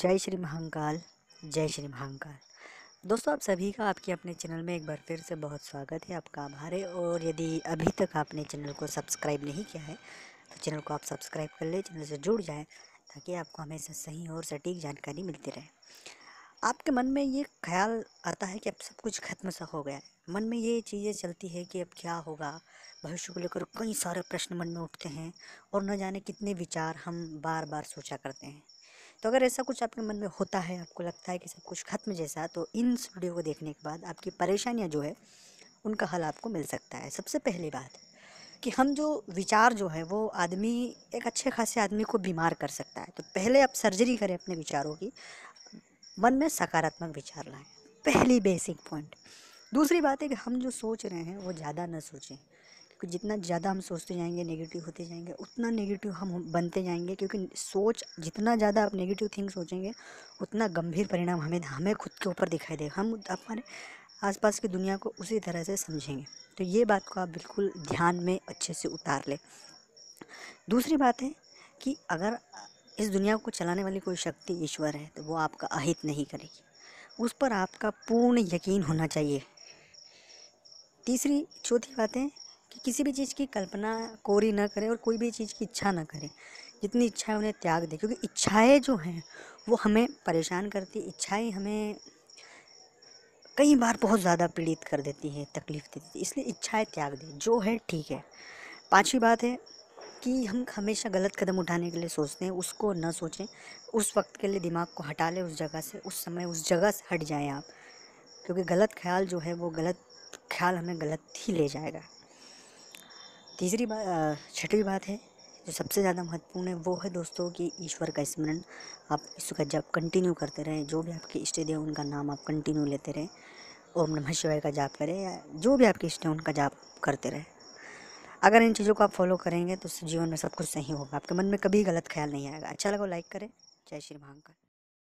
जय श्री महाकाल जय श्री महाकाल दोस्तों आप सभी का आपके अपने चैनल में एक बार फिर से बहुत स्वागत है आपका आभार है और यदि अभी तक आपने चैनल को सब्सक्राइब नहीं किया है तो चैनल को आप सब्सक्राइब कर लें चैनल से जुड़ जाएँ ताकि आपको हमेशा सही और सटीक जानकारी मिलती रहे आपके मन में ये ख्याल आता है कि अब सब कुछ खत्म सा हो गया है मन में ये चीज़ें चलती है कि अब क्या होगा भविष्य को लेकर कई सारे प्रश्न मन में उठते हैं और न जाने कितने विचार हम बार बार सोचा करते हैं तो अगर ऐसा कुछ आपके मन में होता है आपको लगता है कि सब कुछ खत्म जैसा तो इन वीडियो को देखने के बाद आपकी परेशानियाँ जो है उनका हल आपको मिल सकता है सबसे पहली बात कि हम जो विचार जो है वो आदमी एक अच्छे खासे आदमी को बीमार कर सकता है तो पहले आप सर्जरी करें अपने विचारों की मन में सकारात्मक विचार लाएं पहली बेसिक पॉइंट दूसरी बात है कि हम जो सोच रहे हैं वो ज़्यादा ना सोचें क्योंकि जितना ज़्यादा हम सोचते जाएंगे नेगेटिव होते जाएंगे उतना नेगेटिव हम बनते जाएंगे क्योंकि सोच जितना ज़्यादा आप नेगेटिव थिंग सोचेंगे उतना गंभीर परिणाम हमें हमें खुद के ऊपर दिखाई देगा हम हमारे आसपास की दुनिया को उसी तरह से समझेंगे तो ये बात को आप बिल्कुल ध्यान में अच्छे से उतार लें दूसरी बात है कि अगर इस दुनिया को चलाने वाली कोई शक्ति ईश्वर है तो वो आपका अहित नहीं करेगी उस पर आपका पूर्ण यकीन होना चाहिए तीसरी चौथी बात है कि किसी भी चीज़ की कल्पना कोरी ना करें और कोई भी चीज़ की इच्छा ना करें जितनी इच्छाएं उन्हें त्याग दें क्योंकि इच्छाएं जो हैं वो हमें परेशान करती इच्छाएं हमें कई बार बहुत ज़्यादा पीड़ित कर देती है तकलीफ़ देती है इसलिए इच्छाएं त्याग दें जो है ठीक है पाँचवीं बात है कि हम हमेशा गलत कदम उठाने के लिए सोचते हैं उसको ना सोचें उस वक्त के लिए दिमाग को हटा लें उस जगह से उस समय उस जगह से हट जाएं आप क्योंकि गलत ख्याल जो है वो गलत ख्याल हमें गलत ही ले जाएगा तीसरी बात छठवीं बात है जो सबसे ज़्यादा महत्वपूर्ण है वो है दोस्तों कि ईश्वर का स्मरण आप इसका जाप कंटिन्यू करते रहें जो भी आपके इष्ट देव उनका नाम आप कंटिन्यू लेते रहें ओम नमः शिवाय का जाप करें या जो भी आपके इष्ट हैं उनका जाप करते रहें अगर इन चीज़ों को आप फॉलो करेंगे तो जीवन में सब कुछ सही होगा आपके मन में कभी गलत ख्याल नहीं आएगा अच्छा लगा लाइक करें जय श्री महाकाल